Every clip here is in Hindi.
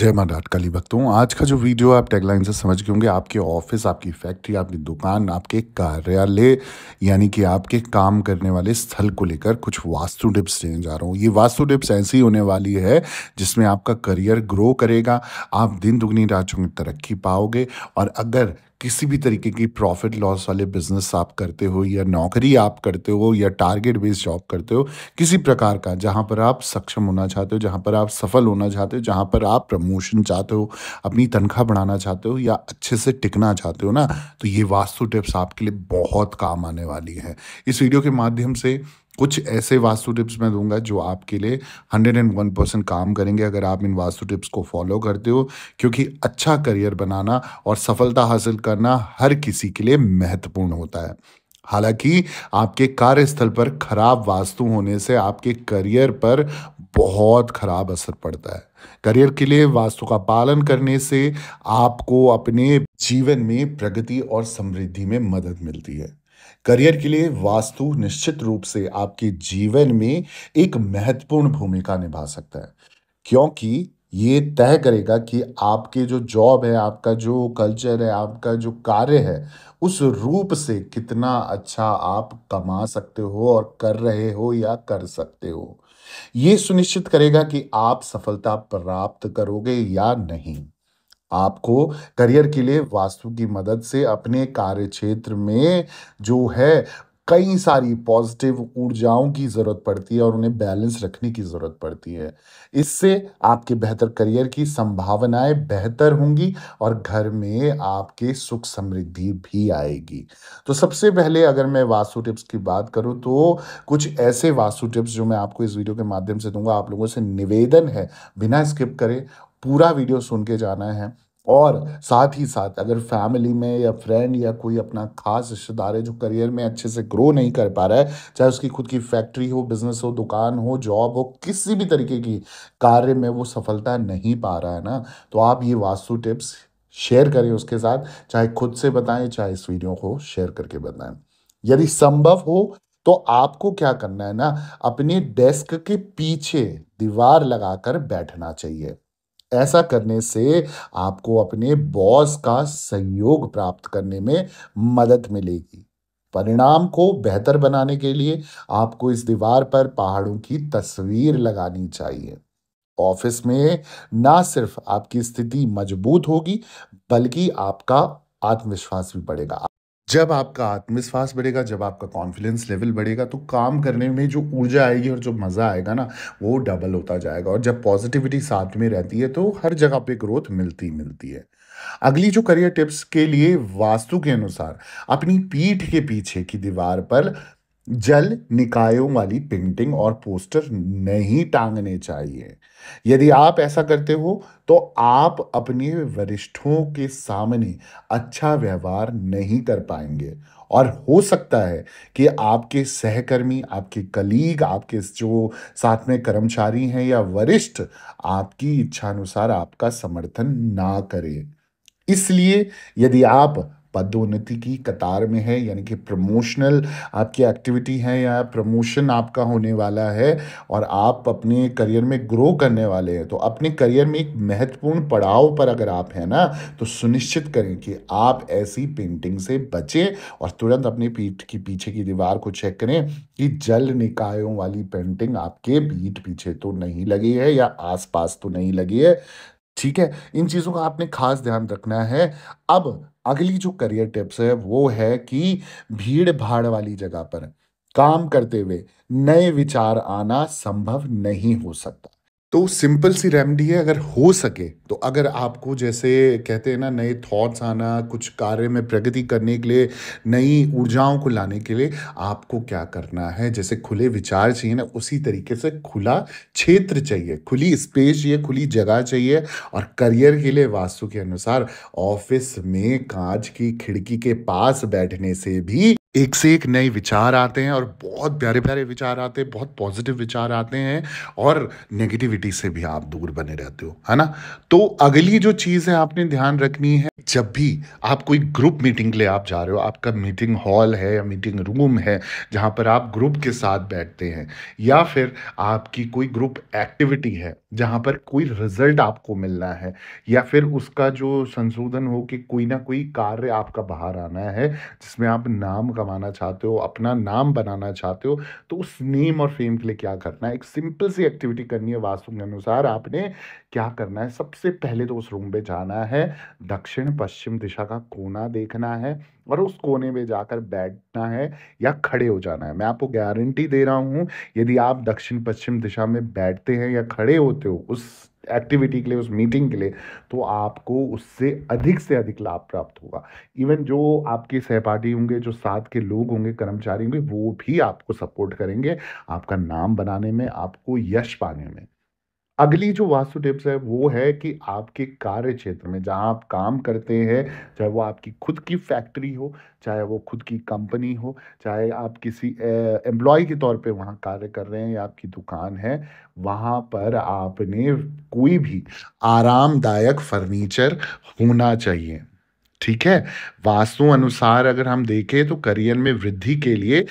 जय माँ डाट काली भक्तों आज का जो वीडियो आप टैगलाइन से समझ गए होंगे आपके ऑफिस आपकी फैक्ट्री आपकी दुकान आपके कार्यालय यानी कि आपके काम करने वाले स्थल को लेकर कुछ वास्तु टिप्स देने जा रहा हूँ ये वास्तु टिप्स ऐसी होने वाली है जिसमें आपका करियर ग्रो करेगा आप दिन दुगनी राज्यों में तरक्की पाओगे और अगर किसी भी तरीके की प्रॉफिट लॉस वाले बिजनेस आप करते हो या नौकरी आप करते हो या टारगेट बेस्ड जॉब करते हो किसी प्रकार का जहाँ पर आप सक्षम होना चाहते हो जहाँ पर आप सफल होना चाहते हो जहाँ पर आप प्रमोशन चाहते हो अपनी तनख्वाह बढ़ाना चाहते हो या अच्छे से टिकना चाहते हो ना तो ये वास्तु टिप्स आपके लिए बहुत काम आने वाली है इस वीडियो के माध्यम से कुछ ऐसे वास्तु टिप्स मैं दूंगा जो आपके लिए हंड्रेड एंड वन परसेंट काम करेंगे अगर आप इन वास्तु टिप्स को फॉलो करते हो क्योंकि अच्छा करियर बनाना और सफलता हासिल करना हर किसी के लिए महत्वपूर्ण होता है हालांकि आपके कार्यस्थल पर खराब वास्तु होने से आपके करियर पर बहुत खराब असर पड़ता है करियर के लिए वास्तु का पालन करने से आपको अपने जीवन में प्रगति और समृद्धि में मदद मिलती है करियर के लिए वास्तु निश्चित रूप से आपके जीवन में एक महत्वपूर्ण भूमिका निभा सकता है क्योंकि ये तय करेगा कि आपके जो जॉब है आपका जो कल्चर है आपका जो कार्य है उस रूप से कितना अच्छा आप कमा सकते हो और कर रहे हो या कर सकते हो ये सुनिश्चित करेगा कि आप सफलता प्राप्त करोगे या नहीं आपको करियर के लिए वास्तु की मदद से अपने कार्य क्षेत्र में जो है कई सारी पॉजिटिव ऊर्जाओं की ज़रूरत पड़ती है और उन्हें बैलेंस रखने की ज़रूरत पड़ती है इससे आपके बेहतर करियर की संभावनाएं बेहतर होंगी और घर में आपके सुख समृद्धि भी आएगी तो सबसे पहले अगर मैं वास्तु टिप्स की बात करूं तो कुछ ऐसे वास्तु टिप्स जो मैं आपको इस वीडियो के माध्यम से दूंगा आप लोगों से निवेदन है बिना स्किप करें पूरा वीडियो सुन के जाना है और साथ ही साथ अगर फैमिली में या फ्रेंड या कोई अपना खास रिश्तेदार है जो करियर में अच्छे से ग्रो नहीं कर पा रहा है चाहे उसकी खुद की फैक्ट्री हो बिजनेस हो दुकान हो जॉब हो किसी भी तरीके की कार्य में वो सफलता नहीं पा रहा है ना तो आप ये वास्तु टिप्स शेयर करें उसके साथ चाहे खुद से बताएं चाहे इस वीडियो को शेयर करके बताएं यदि संभव हो तो आपको क्या करना है ना अपने डेस्क के पीछे दीवार लगाकर बैठना चाहिए ऐसा करने से आपको अपने बॉस का सहयोग प्राप्त करने में मदद मिलेगी परिणाम को बेहतर बनाने के लिए आपको इस दीवार पर पहाड़ों की तस्वीर लगानी चाहिए ऑफिस में ना सिर्फ आपकी स्थिति मजबूत होगी बल्कि आपका आत्मविश्वास भी बढ़ेगा जब आपका आत्मविश्वास बढ़ेगा जब आपका कॉन्फिडेंस लेवल बढ़ेगा तो काम करने में जो ऊर्जा आएगी और जो मज़ा आएगा ना वो डबल होता जाएगा और जब पॉजिटिविटी साथ में रहती है तो हर जगह पे ग्रोथ मिलती मिलती है अगली जो करियर टिप्स के लिए वास्तु के अनुसार अपनी पीठ के पीछे की दीवार पर जल निकायों वाली पेंटिंग और पोस्टर नहीं टांगने चाहिए यदि आप ऐसा करते हो तो आप अपने वरिष्ठों के सामने अच्छा व्यवहार नहीं कर पाएंगे और हो सकता है कि आपके सहकर्मी आपके कलीग आपके जो साथ में कर्मचारी हैं या वरिष्ठ आपकी इच्छानुसार आपका समर्थन ना करें इसलिए यदि आप पदोन्नति की कतार में है यानी कि प्रमोशनल आपकी एक्टिविटी है या प्रमोशन आपका होने वाला है और आप अपने करियर में ग्रो करने वाले हैं तो अपने करियर में एक महत्वपूर्ण पड़ाव पर अगर आप हैं ना तो सुनिश्चित करें कि आप ऐसी पेंटिंग से बचें और तुरंत अपने पीठ की पीछे की दीवार को चेक करें कि जल निकायों वाली पेंटिंग आपके पीठ पीछे तो नहीं लगी है या आसपास तो नहीं लगी है ठीक है इन चीज़ों का आपने खास ध्यान रखना है अब अगली जो करियर टिप्स है वो है कि भीड़ भाड़ वाली जगह पर काम करते हुए नए विचार आना संभव नहीं हो सकता तो सिंपल सी रेमडी है अगर हो सके तो अगर आपको जैसे कहते हैं ना नए थॉट्स आना कुछ कार्य में प्रगति करने के लिए नई ऊर्जाओं को लाने के लिए आपको क्या करना है जैसे खुले विचार चाहिए ना उसी तरीके से खुला क्षेत्र चाहिए खुली स्पेस चाहिए खुली जगह चाहिए और करियर के लिए वास्तु के अनुसार ऑफिस में कांच की खिड़की के पास बैठने से भी एक से एक नए विचार आते हैं और बहुत प्यारे प्यारे विचार आते हैं बहुत पॉजिटिव विचार आते हैं और नेगेटिविटी से भी आप दूर बने रहते हो है ना तो अगली जो चीज़ है आपने ध्यान रखनी है जब भी आप कोई ग्रुप मीटिंग ले लिए आप जा रहे हो आपका मीटिंग हॉल है या मीटिंग रूम है जहाँ पर आप ग्रुप के साथ बैठते हैं या फिर आपकी कोई ग्रुप एक्टिविटी है जहाँ पर कोई रिजल्ट आपको मिलना है या फिर उसका जो संशोधन हो कि कोई ना कोई कार्य आपका बाहर आना है जिसमें आप नाम कमाना चाहते हो अपना नाम बनाना चाहते हो तो उस नेम और फेम के लिए क्या करना है एक सिंपल सी एक्टिविटी करनी है वास्तु के अनुसार आपने क्या करना है सबसे पहले तो उस रूम में जाना है दक्षिण पश्चिम दिशा का कोना देखना है और उस कोने में जाकर बैठना है या खड़े हो जाना है मैं आपको गारंटी दे रहा हूँ यदि आप दक्षिण पश्चिम दिशा में बैठते हैं या खड़े होते हो उस एक्टिविटी के लिए उस मीटिंग के लिए तो आपको उससे अधिक से अधिक लाभ प्राप्त होगा इवन जो आपके सहपाठी होंगे जो साथ के लोग होंगे कर्मचारी होंगे वो भी आपको सपोर्ट करेंगे आपका नाम बनाने में आपको यश पाने में अगली जो वास्तु टिप्स है वो है कि आपके कार्य क्षेत्र में जहाँ आप काम करते हैं चाहे वो आपकी खुद की फैक्ट्री हो चाहे वो खुद की कंपनी हो चाहे आप किसी एम्प्लॉय के तौर पे वहाँ कार्य कर रहे हैं या आपकी दुकान है वहाँ पर आपने कोई भी आरामदायक फर्नीचर होना चाहिए ठीक है वास्तु अनुसार अगर हम देखें तो करियर में वृद्धि के लिए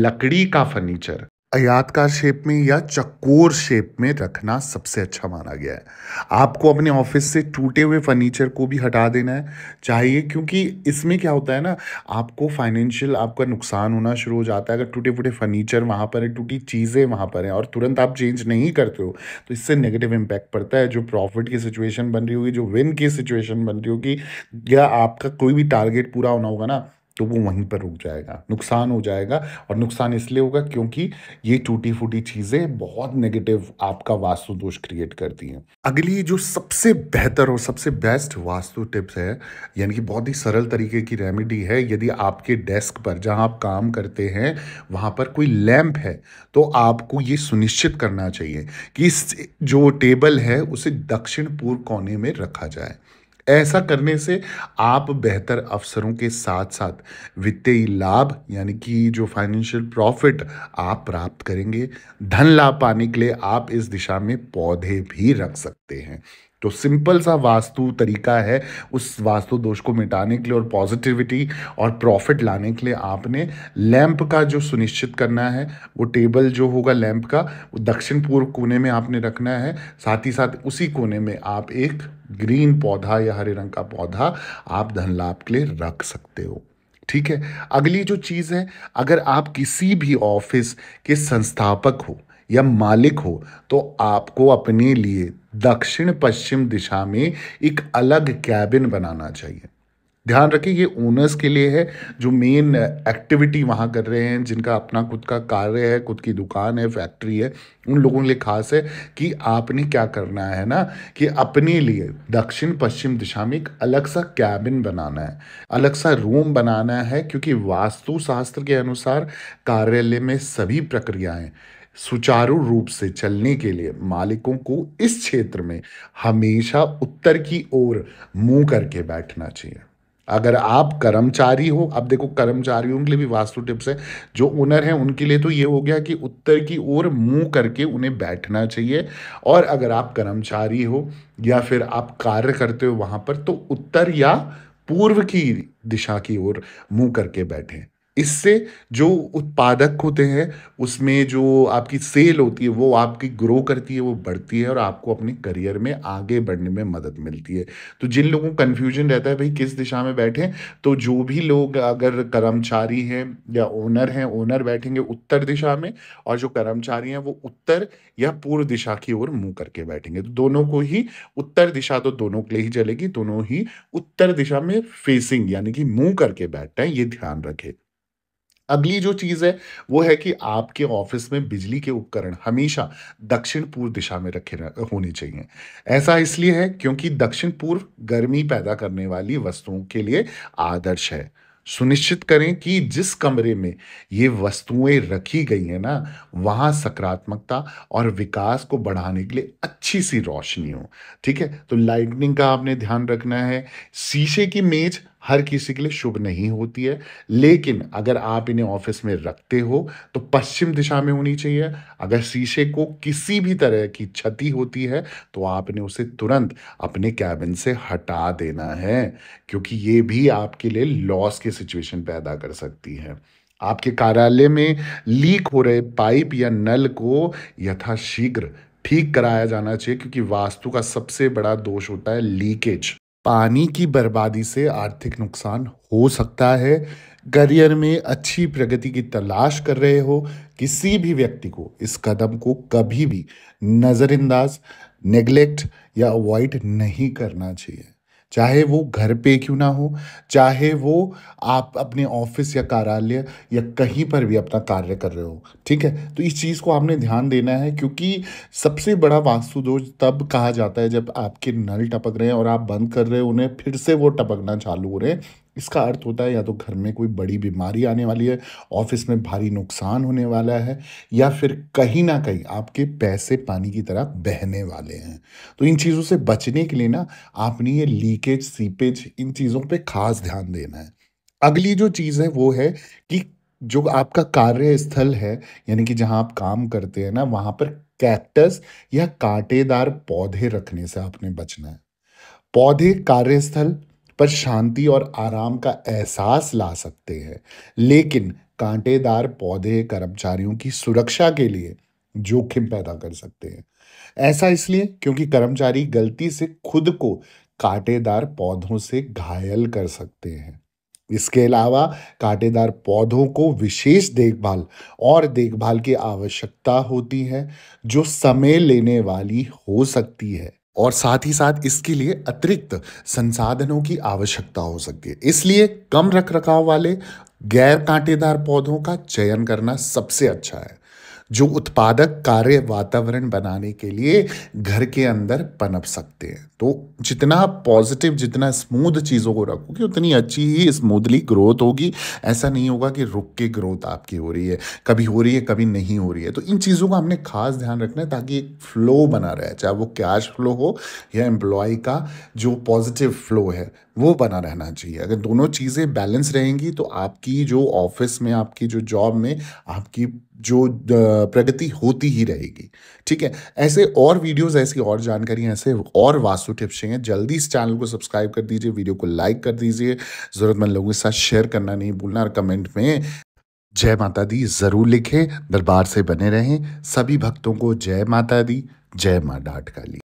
लकड़ी का फर्नीचर आयातकार शेप में या चकोर शेप में रखना सबसे अच्छा माना गया है आपको अपने ऑफिस से टूटे हुए फर्नीचर को भी हटा देना है चाहिए क्योंकि इसमें क्या होता है ना आपको फाइनेंशियल आपका नुकसान होना शुरू हो जाता है अगर टूटे फूटे फर्नीचर वहाँ पर है टूटी चीज़ें वहाँ पर हैं और तुरंत आप चेंज नहीं करते हो तो इससे नेगेटिव इम्पैक्ट पड़ता है जो प्रॉफिट की सिचुएशन बन रही होगी जो विन की सिचुएशन बन रही होगी या आपका कोई भी टारगेट पूरा होना होगा ना तो वो वहीं पर रुक जाएगा नुकसान हो जाएगा और नुकसान इसलिए होगा क्योंकि ये टूटी फूटी चीज़ें बहुत नेगेटिव आपका वास्तु दोष क्रिएट करती हैं अगली जो सबसे बेहतर और सबसे बेस्ट वास्तु टिप्स है यानी कि बहुत ही सरल तरीके की रेमेडी है यदि आपके डेस्क पर जहां आप काम करते हैं वहां पर कोई लैम्प है तो आपको ये सुनिश्चित करना चाहिए कि इस जो टेबल है उसे दक्षिण पूर्व कोने में रखा जाए ऐसा करने से आप बेहतर अवसरों के साथ साथ वित्तीय लाभ यानी कि जो फाइनेंशियल प्रॉफिट आप प्राप्त करेंगे धन लाभ पाने के लिए आप इस दिशा में पौधे भी रख सकते हैं तो सिंपल सा वास्तु तरीका है उस वास्तु दोष को मिटाने के लिए और पॉजिटिविटी और प्रॉफिट लाने के लिए आपने लैंप का जो सुनिश्चित करना है वो टेबल जो होगा लैंप का वो दक्षिण पूर्व कोने में आपने रखना है साथ ही साथ उसी कोने में आप एक ग्रीन पौधा या हरे रंग का पौधा आप धन लाभ के लिए रख सकते हो ठीक है अगली जो चीज़ है अगर आप किसी भी ऑफिस के संस्थापक हो या मालिक हो तो आपको अपने लिए दक्षिण पश्चिम दिशा में एक अलग कैबिन बनाना चाहिए ध्यान रखें ये ओनर्स के लिए है जो मेन एक्टिविटी वहाँ कर रहे हैं जिनका अपना खुद का कार्य है खुद की दुकान है फैक्ट्री है उन लोगों के लिए खास है कि आपने क्या करना है ना कि अपने लिए दक्षिण पश्चिम दिशा में एक अलग सा कैबिन बनाना है अलग सा रूम बनाना है क्योंकि वास्तुशास्त्र के अनुसार कार्यालय में सभी प्रक्रियाएं सुचारू रूप से चलने के लिए मालिकों को इस क्षेत्र में हमेशा उत्तर की ओर मुंह करके बैठना चाहिए अगर आप कर्मचारी हो अब देखो कर्मचारियों के लिए भी वास्तु टिप्स है जो ओनर हैं उनके लिए तो ये हो गया कि उत्तर की ओर मुंह करके उन्हें बैठना चाहिए और अगर आप कर्मचारी हो या फिर आप कार्य करते हो वहां पर तो उत्तर या पूर्व की दिशा की ओर मुंह करके बैठें इससे जो उत्पादक होते हैं उसमें जो आपकी सेल होती है वो आपकी ग्रो करती है वो बढ़ती है और आपको अपने करियर में आगे बढ़ने में मदद मिलती है तो जिन लोगों को कन्फ्यूजन रहता है भाई किस दिशा में बैठें तो जो भी लोग अगर कर्मचारी हैं या ओनर हैं ओनर बैठेंगे उत्तर दिशा में और जो कर्मचारी हैं वो उत्तर या पूर्व दिशा की ओर मुँह करके बैठेंगे तो दोनों को ही उत्तर दिशा तो दोनों के लिए ही चलेगी दोनों ही उत्तर दिशा में फेसिंग यानी कि मुँह करके बैठना है ये ध्यान रखें अगली जो चीज़ है वो है कि आपके ऑफिस में बिजली के उपकरण हमेशा दक्षिण पूर्व दिशा में रखे होने चाहिए ऐसा इसलिए है क्योंकि दक्षिण पूर्व गर्मी पैदा करने वाली वस्तुओं के लिए आदर्श है सुनिश्चित करें कि जिस कमरे में ये वस्तुएं रखी गई हैं ना वहाँ सकारात्मकता और विकास को बढ़ाने के लिए अच्छी सी रोशनी हो ठीक है तो लाइटनिंग का आपने ध्यान रखना है शीशे की मेज हर किसी के लिए शुभ नहीं होती है लेकिन अगर आप इन्हें ऑफिस में रखते हो तो पश्चिम दिशा में होनी चाहिए अगर शीशे को किसी भी तरह की क्षति होती है तो आपने उसे तुरंत अपने कैबिन से हटा देना है क्योंकि ये भी आपके लिए लॉस की सिचुएशन पैदा कर सकती है आपके कार्यालय में लीक हो रहे पाइप या नल को यथाशीघ्र ठीक कराया जाना चाहिए क्योंकि वास्तु का सबसे बड़ा दोष होता है लीकेज पानी की बर्बादी से आर्थिक नुकसान हो सकता है करियर में अच्छी प्रगति की तलाश कर रहे हो किसी भी व्यक्ति को इस कदम को कभी भी नज़रअंदाज नेग्लेक्ट या अवॉइड नहीं करना चाहिए चाहे वो घर पे क्यों ना हो चाहे वो आप अपने ऑफिस या कार्यालय या कहीं पर भी अपना कार्य कर रहे हो ठीक है तो इस चीज़ को आपने ध्यान देना है क्योंकि सबसे बड़ा वास्तु दोष तब कहा जाता है जब आपके नल टपक रहे हैं और आप बंद कर रहे हो उन्हें फिर से वो टपकना चालू हो रहे हैं इसका अर्थ होता है या तो घर में कोई बड़ी बीमारी आने वाली है ऑफिस में भारी नुकसान होने वाला है या फिर कहीं ना कहीं आपके पैसे पानी की तरह बहने वाले हैं तो इन चीज़ों से बचने के लिए ना आपने ये लीकेज सीपेज इन चीज़ों पे खास ध्यान देना है अगली जो चीज़ है वो है कि जो आपका कार्यस्थल है यानी कि जहाँ आप काम करते हैं ना वहाँ पर कैक्टस या कांटेदार पौधे रखने से आपने बचना है पौधे कार्यस्थल पर शांति और आराम का एहसास ला सकते हैं लेकिन कांटेदार पौधे कर्मचारियों की सुरक्षा के लिए जोखिम पैदा कर सकते हैं ऐसा इसलिए क्योंकि कर्मचारी गलती से खुद को कांटेदार पौधों से घायल कर सकते हैं इसके अलावा कांटेदार पौधों को विशेष देखभाल और देखभाल की आवश्यकता होती है जो समय लेने वाली हो सकती है और साथ ही साथ इसके लिए अतिरिक्त संसाधनों की आवश्यकता हो सकती है इसलिए कम रख रखाव वाले गैर कांटेदार पौधों का चयन करना सबसे अच्छा है जो उत्पादक कार्य वातावरण बनाने के लिए घर के अंदर पनप सकते हैं तो जितना पॉजिटिव जितना स्मूथ चीज़ों को रखोगे उतनी अच्छी ही स्मूथली ग्रोथ होगी ऐसा नहीं होगा कि रुक के ग्रोथ आपकी हो रही है कभी हो रही है कभी नहीं हो रही है तो इन चीज़ों का हमने खास ध्यान रखना है ताकि एक फ्लो बना रहे चाहे वो कैश फ्लो हो या एम्प्लॉय का जो पॉजिटिव फ्लो है वो बना रहना चाहिए अगर दोनों चीज़ें बैलेंस रहेंगी तो आपकी जो ऑफिस में आपकी जो जॉब में आपकी जो प्रगति होती ही रहेगी ठीक है ऐसे और वीडियोस ऐसी और जानकारी ऐसे और वास्तु टिप्स हैं जल्दी इस चैनल को सब्सक्राइब कर दीजिए वीडियो को लाइक कर दीजिए ज़रूरतमंद लोगों के साथ शेयर करना नहीं भूलना और कमेंट में जय माता दी ज़रूर लिखें दरबार से बने रहें सभी भक्तों को जय माता दी जय माँ डाट काली